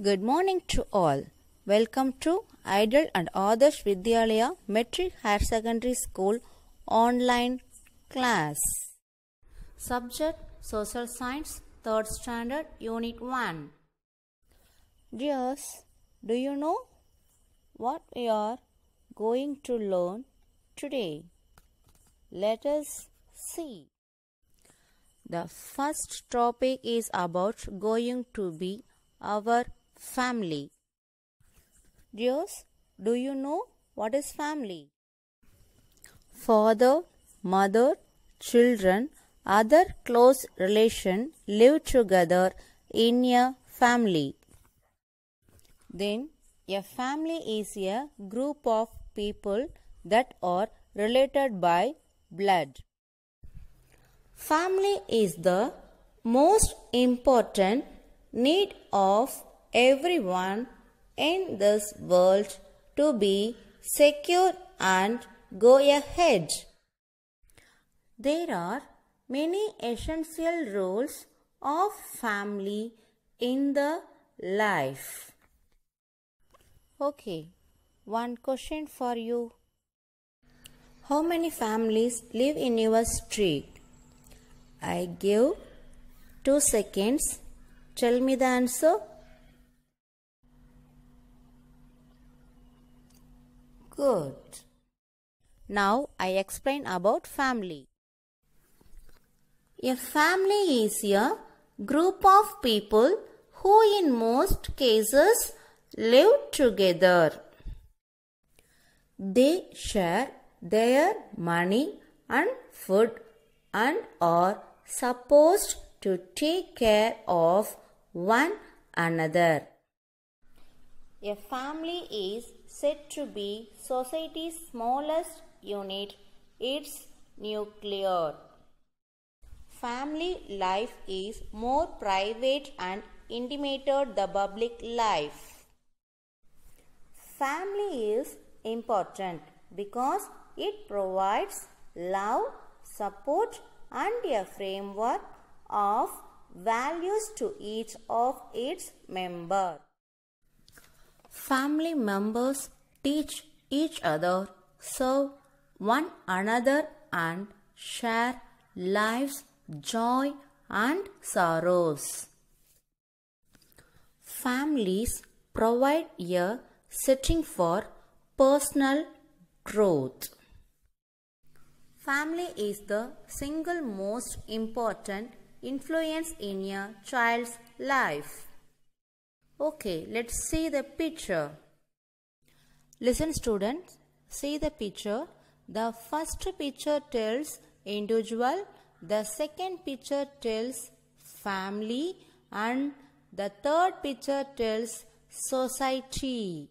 Good morning to all. Welcome to Idol and Adarsh Vidyalaya Metric Higher Secondary School online class. Subject Social Science, 3rd Standard, Unit 1. Dears, do you know what we are going to learn today? Let us see. The first topic is about going to be our family. Dears, do you know what is family? Father, mother, children, other close relation live together in a family. Then a family is a group of people that are related by blood. Family is the most important need of everyone in this world to be secure and go ahead. There are many essential roles of family in the life. Okay, one question for you. How many families live in your street? I give two seconds. Tell me the answer. Good. Now I explain about family. A family is a group of people who in most cases live together. They share their money and food and are supposed to take care of one another. A family is said to be society's smallest unit, its nuclear. Family life is more private and intimate the public life. Family is important because it provides love, support and a framework of values to each of its members. Family members teach each other, serve one another, and share life's joy and sorrows. Families provide a setting for personal growth. Family is the single most important influence in a child's life. Okay, let's see the picture. Listen students, see the picture. The first picture tells individual, the second picture tells family and the third picture tells society.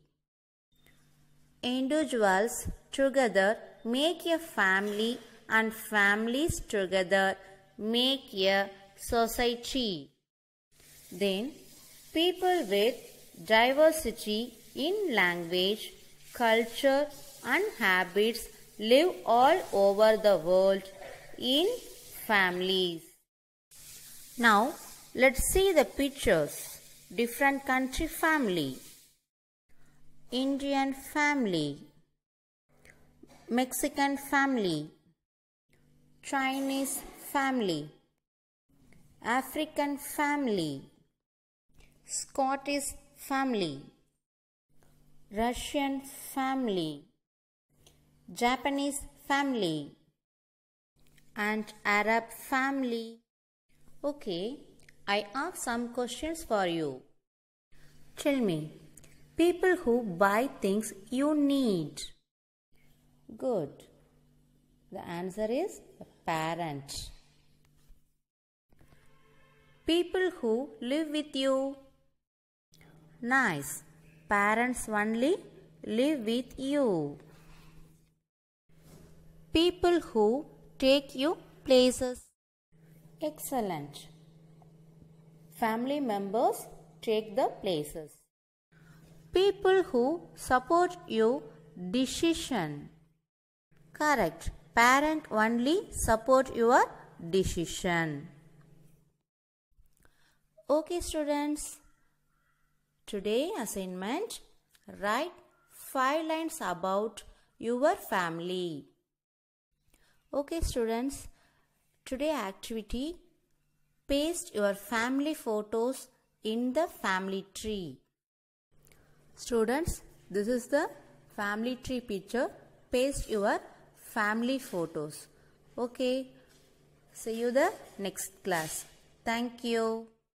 Individuals together make a family and families together make a society. Then People with diversity in language, culture and habits live all over the world in families. Now let's see the pictures. Different country family. Indian family. Mexican family. Chinese family. African family. Scottish family, Russian family, Japanese family, and Arab family. Okay, I ask some questions for you. Tell me, people who buy things you need. Good. The answer is parent. People who live with you nice. Parents only live with you. People who take you places. Excellent. Family members take the places. People who support your decision. Correct. Parent only support your decision. Okay students. Today assignment write 5 lines about your family. Okay students, today activity paste your family photos in the family tree. Students, this is the family tree picture. Paste your family photos. Okay. See you the next class. Thank you.